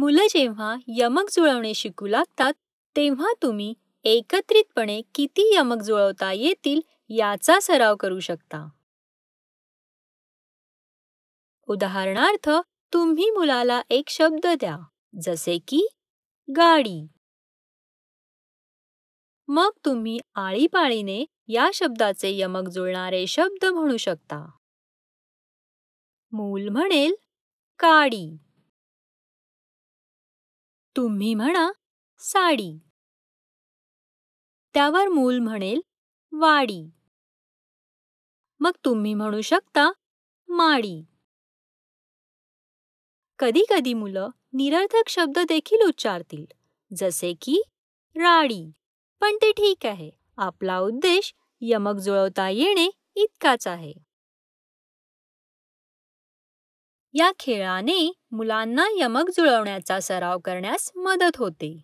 मुलं जेव्हा यमक जुळवणे शिकू लागतात तेव्हा तुम्ही एकत्रितपणे किती यमक जुळवता येतील याचा सराव करू शकता उदाहरणार्थ तुम्ही मुलाला एक शब्द द्या जसे की गाडी मग तुम्ही आळीपाळीने या शब्दाचे यमक जुळणारे शब्द म्हणू शकता मूल म्हणेल काडी तुम्ही म्हणा साडी त्यावर मूल म्हणेल वाडी मग तुम्ही म्हणू शकता माडी कधी कधी मुलं निरर्थक शब्द देखील उच्चारतील जसे की राडी पण ते ठीक आहे आपला उद्देश यमक जुळवता येणे इतकाच आहे या खेळाने मुलांना यमक जुळवण्याचा सराव करण्यास मदत होते